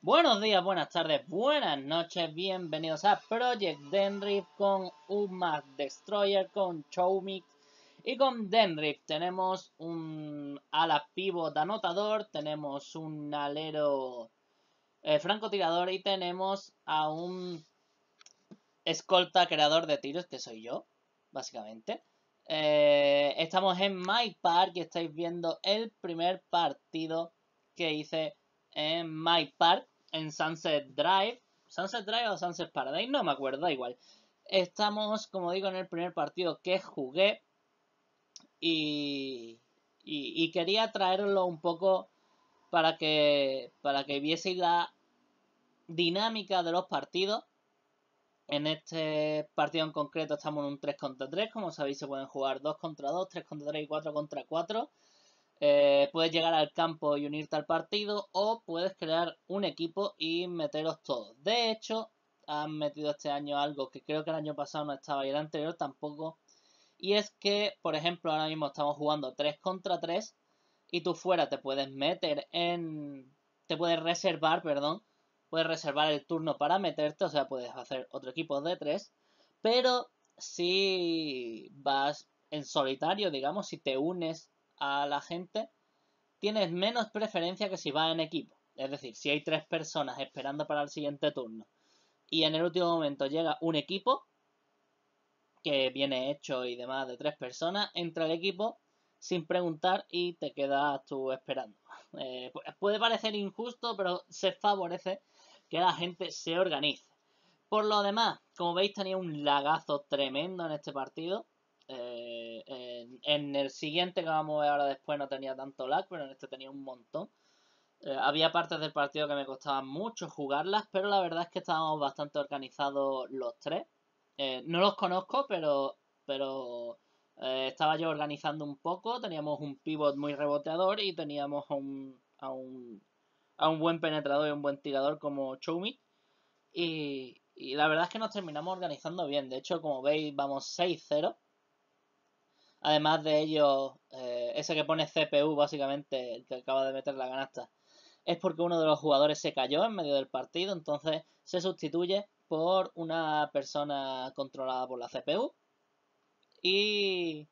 Buenos días, buenas tardes, buenas noches, bienvenidos a Project Denrip con Umac Destroyer, con Showmix y con Denrip. Tenemos un ala pivot anotador, tenemos un alero eh, francotirador y tenemos a un escolta creador de tiros, que soy yo, básicamente. Eh, estamos en My Park y estáis viendo el primer partido que hice en My Park, en Sunset Drive. Sunset Drive o Sunset Paradise, no me acuerdo, da igual. Estamos, como digo, en el primer partido que jugué y, y, quería traerlo un poco para que, para que vieseis la dinámica de los partidos. En este partido en concreto estamos en un 3 contra 3, como sabéis se pueden jugar 2 contra 2, 3 contra 3 y 4 contra 4. Eh, puedes llegar al campo y unirte al partido o puedes crear un equipo y meteros todos. De hecho, han metido este año algo que creo que el año pasado no estaba y el anterior tampoco. Y es que, por ejemplo, ahora mismo estamos jugando 3 contra 3 y tú fuera te puedes meter en... te puedes reservar, perdón, puedes reservar el turno para meterte, o sea, puedes hacer otro equipo de 3, pero si vas en solitario, digamos, si te unes a la gente, tienes menos preferencia que si va en equipo. Es decir, si hay tres personas esperando para el siguiente turno y en el último momento llega un equipo que viene hecho y demás de tres personas, entra el equipo sin preguntar y te quedas tú esperando. Eh, puede parecer injusto, pero se favorece que la gente se organice. Por lo demás, como veis tenía un lagazo tremendo en este partido. Eh, en el siguiente que vamos a ver ahora después no tenía tanto lag, pero en este tenía un montón. Eh, había partes del partido que me costaba mucho jugarlas, pero la verdad es que estábamos bastante organizados los tres. Eh, no los conozco, pero, pero eh, estaba yo organizando un poco. Teníamos un pivot muy reboteador y teníamos a un, a un, un buen penetrador y un buen tirador como Choumi. Y, y la verdad es que nos terminamos organizando bien. De hecho, como veis, vamos 6-0 Además de ello, eh, ese que pone CPU, básicamente, el que acaba de meter la ganasta, es porque uno de los jugadores se cayó en medio del partido, entonces se sustituye por una persona controlada por la CPU. Y,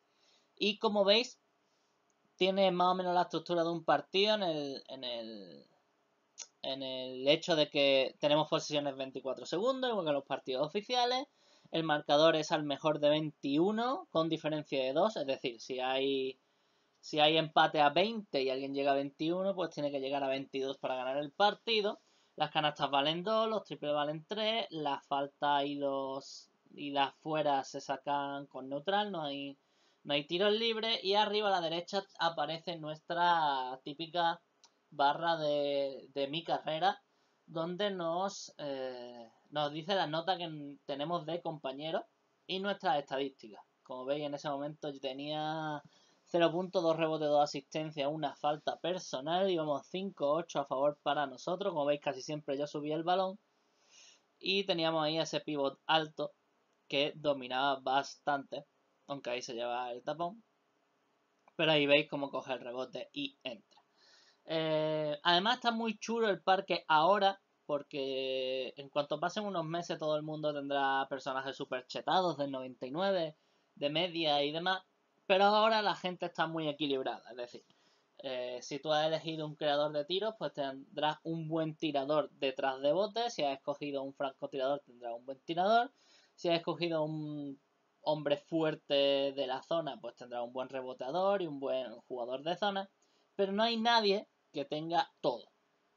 como veis, tiene más o menos la estructura de un partido en el, en el, en el hecho de que tenemos posiciones 24 segundos, igual que los partidos oficiales el marcador es al mejor de 21 con diferencia de 2, es decir, si hay, si hay empate a 20 y alguien llega a 21, pues tiene que llegar a 22 para ganar el partido. Las canastas valen 2, los triples valen 3, las faltas y, los, y las fueras se sacan con neutral, no hay, no hay tiros libres y arriba a la derecha aparece nuestra típica barra de, de mi carrera donde nos, eh, nos dice la nota que tenemos de compañeros y nuestras estadísticas. Como veis, en ese momento yo tenía 0.2 rebote, 2 asistencia, una falta personal. Íbamos 5-8 a favor para nosotros. Como veis, casi siempre yo subía el balón. Y teníamos ahí ese pivot alto que dominaba bastante. Aunque ahí se lleva el tapón. Pero ahí veis cómo coge el rebote y entra. Eh, además está muy chulo el parque ahora, porque en cuanto pasen unos meses todo el mundo tendrá personajes super chetados del 99, de media y demás, pero ahora la gente está muy equilibrada, es decir, eh, si tú has elegido un creador de tiros, pues tendrás un buen tirador detrás de bote, si has escogido un francotirador tendrás un buen tirador, si has escogido un hombre fuerte de la zona, pues tendrás un buen reboteador y un buen jugador de zona, pero no hay nadie que tenga todo.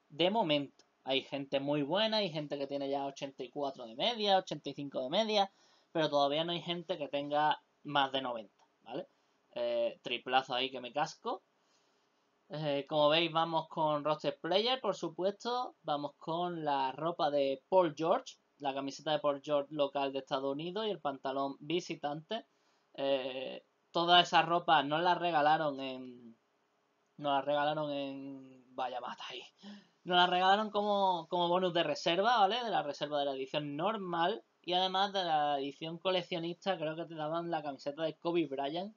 De momento, hay gente muy buena, hay gente que tiene ya 84 de media, 85 de media, pero todavía no hay gente que tenga más de 90, ¿vale? Eh, triplazo ahí que me casco. Eh, como veis, vamos con roster player, por supuesto. Vamos con la ropa de Paul George, la camiseta de Paul George local de Estados Unidos y el pantalón visitante. Eh, toda esa ropa nos la regalaron en, nos la regalaron en. Vaya mata ahí. Nos la regalaron como, bonus de reserva, ¿vale? De la reserva de la edición normal. Y además de la edición coleccionista, creo que te daban la camiseta de Kobe Bryant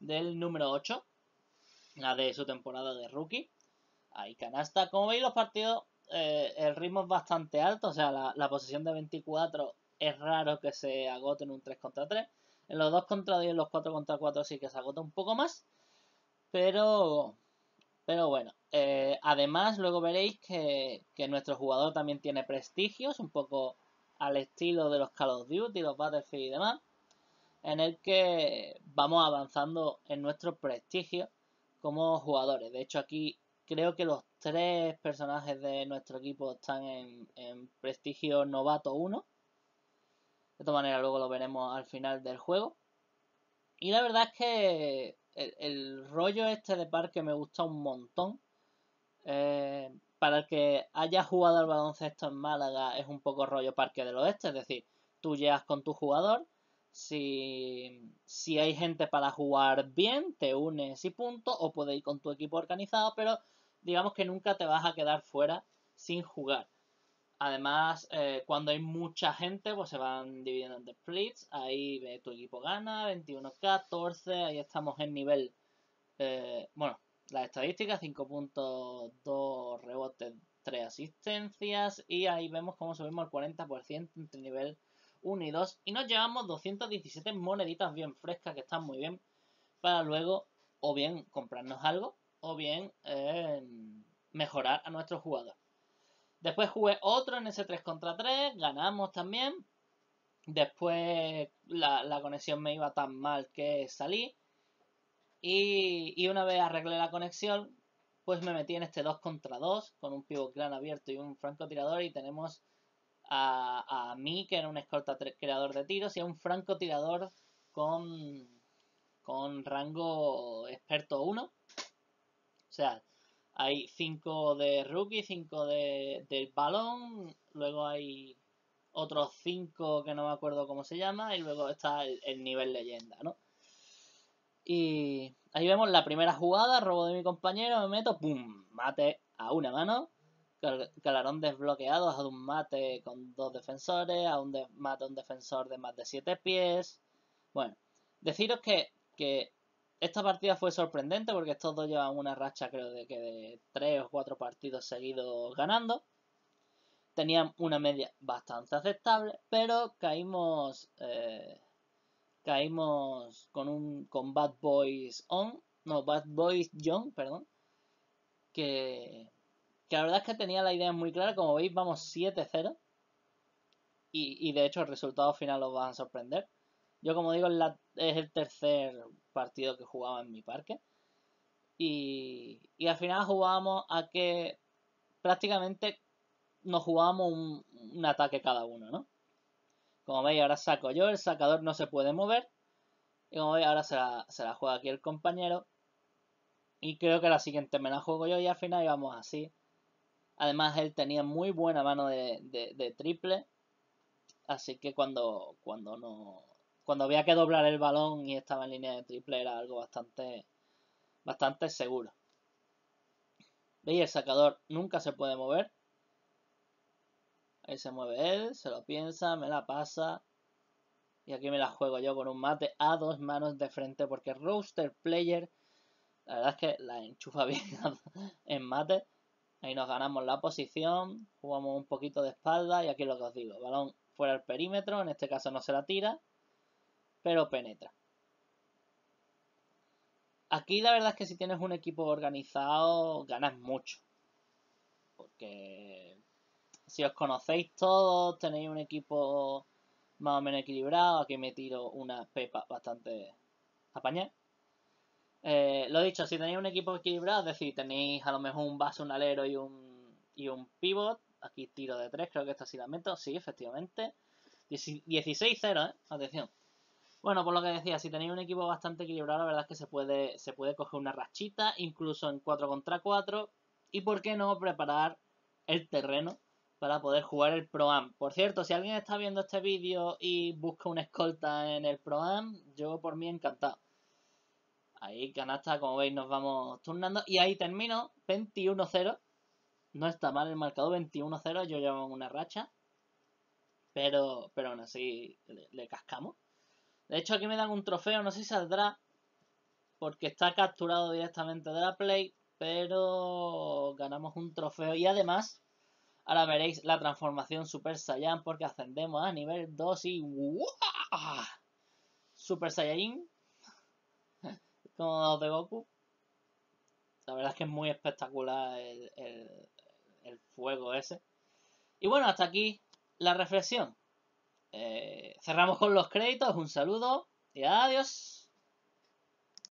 del número 8. La de su temporada de rookie. Ahí canasta. Como veis, los partidos, eh, el ritmo es bastante alto. O sea, la, posición de 24 es raro que se agote en un 3 contra 3. En los 2 contra 10 en los 4 contra 4 sí que se agota un poco más. Pero pero bueno, eh, además luego veréis que, nuestro jugador también tiene prestigios, un poco al estilo de los Call of Duty, los Battlefield y demás, en el que vamos avanzando en nuestro prestigio como jugadores. De hecho aquí creo que los tres personajes de nuestro equipo están en, en prestigio novato 1. De todas maneras luego lo veremos al final del juego. Y la verdad es que el, rollo este de parque me gusta un montón. Eh, para el que haya jugado al baloncesto en Málaga es un poco rollo parque del oeste, es decir, tú llegas con tu jugador, si, si hay gente para jugar bien, te unes y punto, o puedes ir con tu equipo organizado, pero digamos que nunca te vas a quedar fuera sin jugar. Además, eh, cuando hay mucha gente, pues se van dividiendo en splits. Ahí ve eh, tu equipo gana, 21-14, ahí estamos en nivel. Eh, bueno, las estadísticas, 5.2 rebotes, 3 asistencias. Y ahí vemos cómo subimos al 40% entre nivel 1 y 2. Y nos llevamos 217 moneditas bien frescas, que están muy bien. Para luego, o bien comprarnos algo, o bien mejorar a nuestros jugadores. Después jugué otro en ese 3 contra 3, ganamos también. Después la, conexión me iba tan mal que salí. Y, una vez arreglé la conexión, pues me metí en este 2 contra 2 con un pivot gran abierto y un francotirador. Y tenemos a, mí, que era un escolta creador de tiros, y a un francotirador con, con rango experto 1. O sea, hay cinco de rookie, 5 de, del balón, luego hay otros cinco que no me acuerdo cómo se llama, y luego está el, nivel leyenda, ¿no? Y ahí vemos la primera jugada, robo de mi compañero, me meto, ¡pum! Mate a una mano. Calarón desbloqueado, a un mate con dos defensores, a un mate a un defensor de más de 7 pies. Bueno, deciros que, que esta partida fue sorprendente porque estos dos llevan una racha creo de que de 3 o 4 partidos seguidos ganando. Tenían una media bastante aceptable, pero caímos eh, caímos con un con Bad Boys On, no, Bad Boys Young, perdón, que, la verdad es que tenía la idea muy clara, como veis vamos 7-0 y, y de hecho el resultado final os va a sorprender. Yo, como digo, es, el tercer partido que jugaba en mi parque. Y, y al final jugábamos a que prácticamente nos jugábamos un, ataque cada uno, ¿no? Como veis, ahora saco yo, el sacador no se puede mover. Y como veis, ahora se la, juega aquí el compañero. Y creo que la siguiente me la juego yo y al final íbamos así. Además, él tenía muy buena mano de, de triple. Así que cuando, cuando no, cuando había que doblar el balón y estaba en línea de triple era algo bastante, bastante seguro. ¿Veis? El sacador nunca se puede mover. Ahí se mueve él, se lo piensa, me la pasa. Y aquí me la juego yo con un mate a dos manos de frente porque Rooster Player, la verdad es que la enchufa bien en mate. Ahí nos ganamos la posición, jugamos un poquito de espalda y aquí lo que os digo, balón fuera del perímetro, en este caso no se la tira pero penetra. Aquí la verdad es que si tienes un equipo organizado, ganas mucho. Porque si os conocéis todos, tenéis un equipo más o menos equilibrado. Aquí me tiro una pepa bastante apañada. Eh, lo dicho, si tenéis un equipo equilibrado, es decir, tenéis a lo mejor un base, un alero y un, y un pivot. Aquí tiro de 3, creo que esto sí la meto. Sí, efectivamente. 16-0, ¿eh? Atención. Bueno, por lo que decía, si tenéis un equipo bastante equilibrado, la verdad es que se puede, se puede coger una rachita, incluso en 4 contra 4, y por qué no preparar el terreno para poder jugar el Pro-Am. Por cierto, si alguien está viendo este vídeo y busca una escolta en el Pro-Am, yo por mí encantado. Ahí canasta, como veis, nos vamos turnando. Y ahí termino, 21-0. No está mal el marcado, 21-0, yo llevo una racha. Pero, pero aún así le cascamos. De hecho, aquí me dan un trofeo, no sé si saldrá, porque está capturado directamente de la Play, pero ganamos un trofeo. Y además, ahora veréis la transformación Super Saiyan, porque ascendemos a nivel 2 y... Super Saiyan, como los de Goku. La verdad es que es muy espectacular el fuego ese. Y bueno, hasta aquí la reflexión. Eh, cerramos con los créditos, un saludo y adiós.